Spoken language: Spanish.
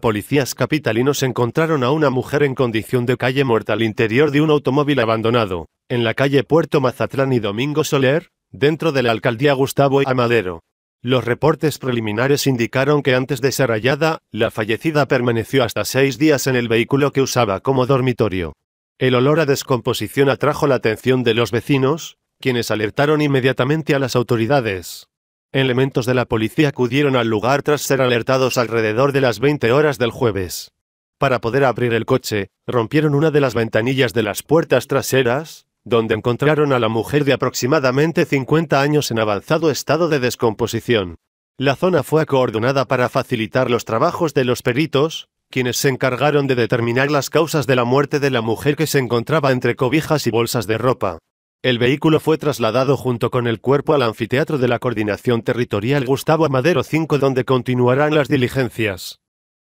Policías capitalinos encontraron a una mujer en condición de calle muerta al interior de un automóvil abandonado, en la calle Puerto Mazatlán y Domingo Soler, dentro de la alcaldía Gustavo Amadero. Los reportes preliminares indicaron que antes de ser hallada, la fallecida permaneció hasta seis días en el vehículo que usaba como dormitorio. El olor a descomposición atrajo la atención de los vecinos, quienes alertaron inmediatamente a las autoridades. Elementos de la policía acudieron al lugar tras ser alertados alrededor de las 20 horas del jueves. Para poder abrir el coche, rompieron una de las ventanillas de las puertas traseras, donde encontraron a la mujer de aproximadamente 50 años en avanzado estado de descomposición. La zona fue acordonada para facilitar los trabajos de los peritos, quienes se encargaron de determinar las causas de la muerte de la mujer que se encontraba entre cobijas y bolsas de ropa. El vehículo fue trasladado junto con el cuerpo al anfiteatro de la Coordinación Territorial Gustavo Amadero 5 donde continuarán las diligencias.